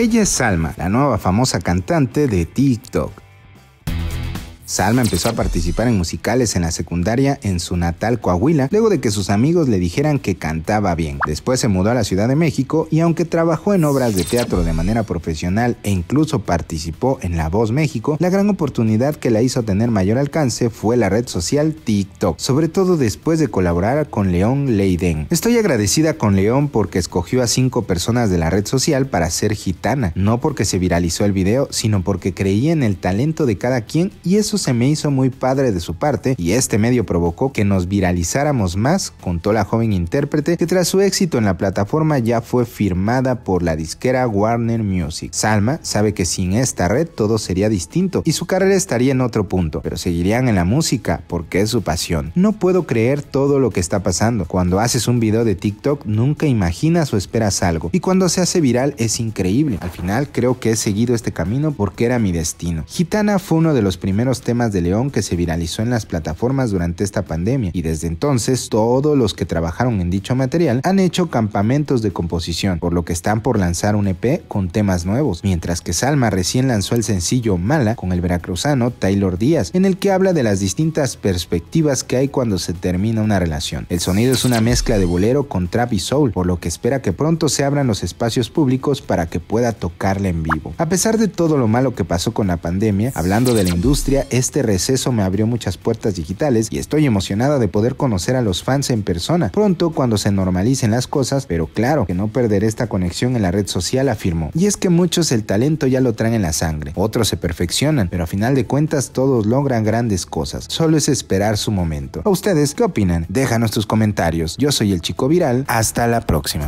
Ella es Salma, la nueva famosa cantante de TikTok. Salma empezó a participar en musicales en la secundaria en su natal Coahuila, luego de que sus amigos le dijeran que cantaba bien. Después se mudó a la Ciudad de México y aunque trabajó en obras de teatro de manera profesional e incluso participó en La Voz México, la gran oportunidad que la hizo tener mayor alcance fue la red social TikTok, sobre todo después de colaborar con León Leiden. Estoy agradecida con León porque escogió a cinco personas de la red social para ser gitana, no porque se viralizó el video, sino porque creía en el talento de cada quien y eso se me hizo muy padre de su parte y este medio provocó que nos viralizáramos más, contó la joven intérprete que tras su éxito en la plataforma ya fue firmada por la disquera Warner Music. Salma sabe que sin esta red todo sería distinto y su carrera estaría en otro punto, pero seguirían en la música porque es su pasión. No puedo creer todo lo que está pasando. Cuando haces un video de TikTok nunca imaginas o esperas algo y cuando se hace viral es increíble. Al final creo que he seguido este camino porque era mi destino. Gitana fue uno de los primeros temas de León que se viralizó en las plataformas durante esta pandemia y desde entonces todos los que trabajaron en dicho material han hecho campamentos de composición, por lo que están por lanzar un EP con temas nuevos, mientras que Salma recién lanzó el sencillo Mala con el veracruzano Taylor Díaz, en el que habla de las distintas perspectivas que hay cuando se termina una relación. El sonido es una mezcla de bolero con trap y soul, por lo que espera que pronto se abran los espacios públicos para que pueda tocarla en vivo. A pesar de todo lo malo que pasó con la pandemia, hablando de la industria, este receso me abrió muchas puertas digitales y estoy emocionada de poder conocer a los fans en persona pronto cuando se normalicen las cosas, pero claro que no perderé esta conexión en la red social, afirmó. Y es que muchos el talento ya lo traen en la sangre, otros se perfeccionan, pero a final de cuentas todos logran grandes cosas. Solo es esperar su momento. ¿A ustedes qué opinan? Déjanos tus comentarios. Yo soy el chico viral. Hasta la próxima.